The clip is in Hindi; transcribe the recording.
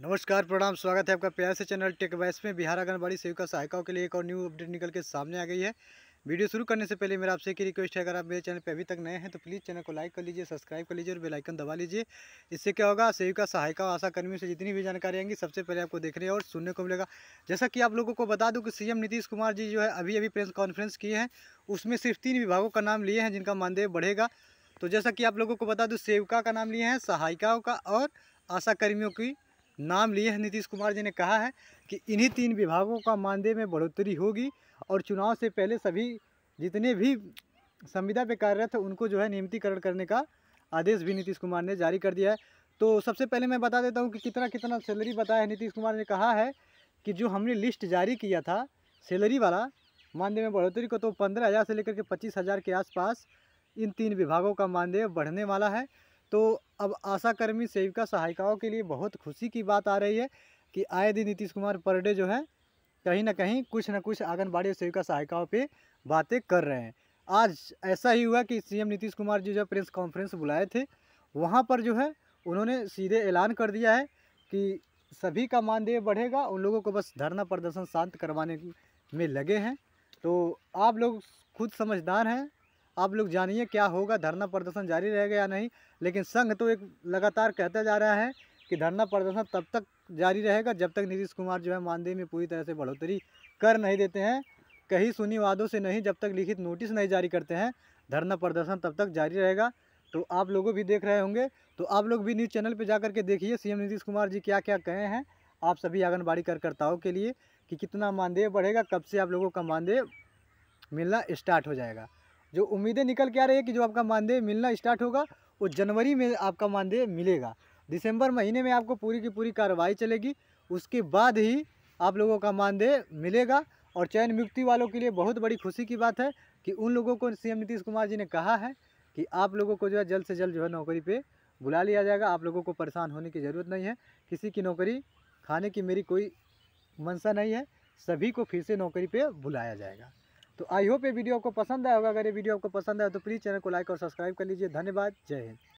नमस्कार प्रणाम स्वागत है आपका प्यार से चैनल टेक वैस में बिहार आंगनबाड़ी सेविका सहायिकाओं के लिए एक और न्यू अपडेट निकल के सामने आ गई है वीडियो शुरू करने से पहले मेरा आपसे एक रिक्वेस्ट है अगर आप मेरे चैनल पर अभी तक नए हैं तो प्लीज़ चैनल को लाइक कर लीजिए सब्सक्राइब कर लीजिए और बेलाइकन दबा लीजिए इससे क्या होगा सेविका सहायिका आशा कर्मियों से जितनी भी जानकारी आएंगी सबसे पहले आपको देखने और सुनने को मिलेगा जैसा कि आप लोगों को बता दूँ कि सीएम नीतीश कुमार जी जो है अभी अभी प्रेस कॉन्फ्रेंस किए हैं उसमें सिर्फ तीन विभागों का नाम लिए हैं जिनका मानदेय बढ़ेगा तो जैसा कि आप लोगों को बता दूँ सेविका का नाम लिए हैं सहायिकाओं का और आशा कर्मियों की नाम लिए हैं नीतीश कुमार जी ने कहा है कि इन्हीं तीन विभागों का मानदेय में बढ़ोतरी होगी और चुनाव से पहले सभी जितने भी संविदा पे कार्यरत हैं उनको जो है नियमितीकरण करने का आदेश भी नीतीश कुमार ने जारी कर दिया है तो सबसे पहले मैं बता देता हूँ कि कितना कितना सैलरी बताया है नीतीश कुमार ने कहा है कि जो हमने लिस्ट जारी किया था सैलरी वाला मानदेय में बढ़ोतरी को तो पंद्रह हज़ार से लेकर के पच्चीस हज़ार के आसपास इन तीन विभागों का मानदेय बढ़ने वाला है तो अब आशाकर्मी सेविका सहायिकाओं के लिए बहुत खुशी की बात आ रही है कि आए दिन नीतीश कुमार पर डे जो है कहीं ना कहीं कुछ ना कुछ आंगनबाड़ी और सेविका सहायिकाओं पे बातें कर रहे हैं आज ऐसा ही हुआ कि सीएम नीतीश कुमार जी जो प्रेस कॉन्फ्रेंस बुलाए थे वहाँ पर जो है उन्होंने सीधे ऐलान कर दिया है कि सभी का मानदेय बढ़ेगा उन लोगों को बस धरना प्रदर्शन शांत करवाने में लगे हैं तो आप लोग खुद समझदार हैं आप लोग जानिए क्या होगा धरना प्रदर्शन जारी रहेगा या नहीं लेकिन संघ तो एक लगातार कहता जा रहा है कि धरना प्रदर्शन तब तक जारी रहेगा जब तक नीतीश कुमार जो है मानदेय में पूरी तरह से बढ़ोतरी कर नहीं देते हैं कहीं सुनी वादों से नहीं जब तक लिखित नोटिस नहीं जारी करते हैं धरना प्रदर्शन तब तक जारी रहेगा तो आप लोगों भी देख रहे होंगे तो आप लोग भी न्यूज़ चैनल पर जा के देखिए सीएम नीतीश कुमार जी क्या क्या कहे हैं आप सभी आंगनबाड़ी कार्यकर्ताओं के लिए कि कितना मानदेय बढ़ेगा कब से आप लोगों का मानदेय मिलना स्टार्ट हो जाएगा जो उम्मीदें निकल के आ रही है कि जो आपका मानदेय मिलना स्टार्ट होगा वो जनवरी में आपका मानदेय मिलेगा दिसंबर महीने में आपको पूरी की पूरी कार्रवाई चलेगी उसके बाद ही आप लोगों का मानदेय मिलेगा और चयन नियुक्ति वालों के लिए बहुत बड़ी खुशी की बात है कि उन लोगों को सीएम नीतीश कुमार जी ने कहा है कि आप लोगों को जो है जल्द से जल्द जो है नौकरी पे बुला लिया जाएगा आप लोगों को परेशान होने की ज़रूरत नहीं है किसी की नौकरी खाने की मेरी कोई मंशा नहीं है सभी को फिर से नौकरी पे बुलाया जाएगा तो आई होप ये वीडियो आपको पसंद आया होगा अगर ये वीडियो आपको पसंद आया तो प्लीज़ चैनल को लाइक और सब्सक्राइब कर लीजिए धन्यवाद जय हिंद